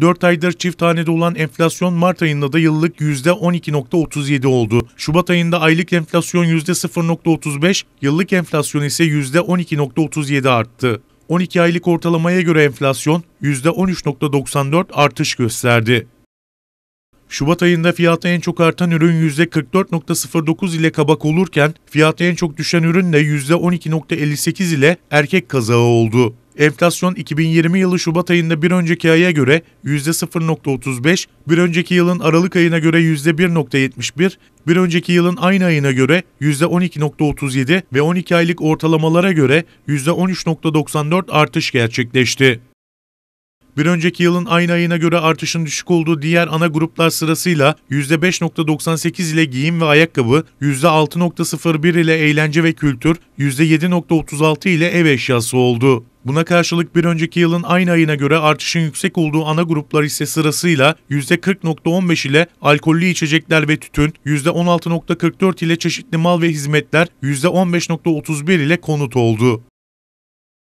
4 aydır çift hanede olan enflasyon Mart ayında da yıllık %12.37 oldu. Şubat ayında aylık enflasyon %0.35, yıllık enflasyon ise %12.37 arttı. 12 aylık ortalamaya göre enflasyon %13.94 artış gösterdi. Şubat ayında fiyatı en çok artan ürün %44.09 ile kabak olurken fiyatı en çok düşen ürün de %12.58 ile erkek kazağı oldu. Enflasyon 2020 yılı Şubat ayında bir önceki aya göre %0.35, bir önceki yılın Aralık ayına göre %1.71, bir önceki yılın aynı ayına göre %12.37 ve 12 aylık ortalamalara göre %13.94 artış gerçekleşti. Bir önceki yılın aynı ayına göre artışın düşük olduğu diğer ana gruplar sırasıyla %5.98 ile giyim ve ayakkabı, %6.01 ile eğlence ve kültür, %7.36 ile ev eşyası oldu. Buna karşılık bir önceki yılın aynı ayına göre artışın yüksek olduğu ana gruplar ise sırasıyla %40.15 ile alkollü içecekler ve tütün, %16.44 ile çeşitli mal ve hizmetler, %15.31 ile konut oldu.